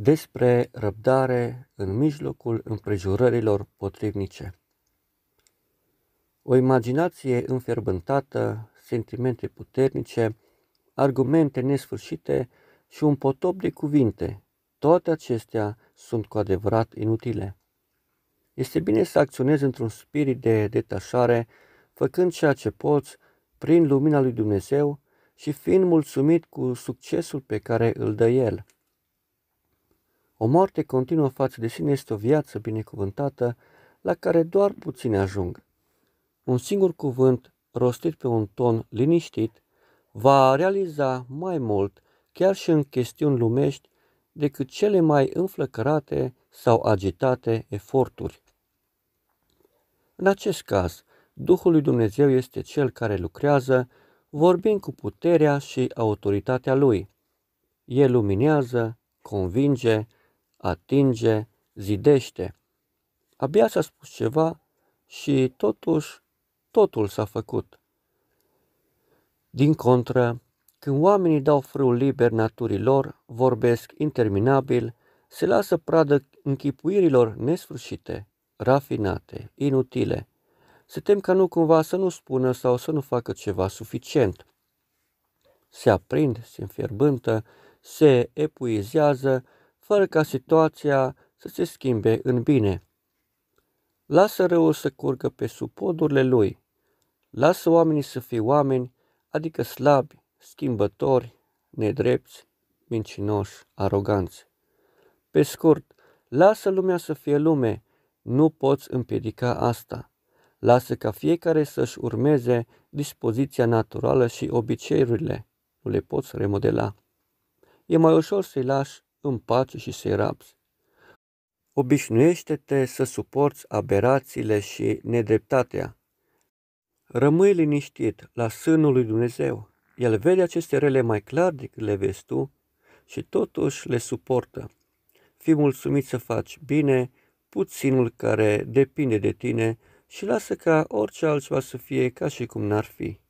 despre răbdare în mijlocul împrejurărilor potrivnice. O imaginație înferbântată, sentimente puternice, argumente nesfârșite și un potop de cuvinte, toate acestea sunt cu adevărat inutile. Este bine să acționezi într-un spirit de detașare, făcând ceea ce poți prin lumina lui Dumnezeu și fiind mulțumit cu succesul pe care îl dă El. O moarte continuă față de sine este o viață binecuvântată la care doar puține ajung. Un singur cuvânt rostit pe un ton liniștit va realiza mai mult chiar și în chestiuni lumești decât cele mai înflăcărate sau agitate eforturi. În acest caz, Duhul lui Dumnezeu este cel care lucrează, vorbind cu puterea și autoritatea lui. El luminează, convinge, atinge, zidește. Abia s-a spus ceva și totuși totul s-a făcut. Din contră, când oamenii dau frâul liber naturii lor, vorbesc interminabil, se lasă pradă închipuirilor nesfârșite, rafinate, inutile. Se tem ca nu cumva să nu spună sau să nu facă ceva suficient. Se aprind, se înfierbântă, se epuizează fără ca situația să se schimbe în bine. Lasă răul să curgă pe sub podurile lui. Lasă oamenii să fie oameni, adică slabi, schimbători, nedrepți, mincinoși, aroganți. Pe scurt, lasă lumea să fie lume, nu poți împiedica asta. Lasă ca fiecare să-și urmeze dispoziția naturală și obiceiurile, nu le poți remodela. E mai ușor să-i lași în pace și să-i rabzi. Obișnuiește-te să suporți aberațiile și nedreptatea. Rămâi liniștit la sânul lui Dumnezeu. El vede aceste rele mai clar decât le vezi tu și totuși le suportă. Fii mulțumit să faci bine puținul care depinde de tine și lasă ca orice altceva să fie ca și cum n-ar fi.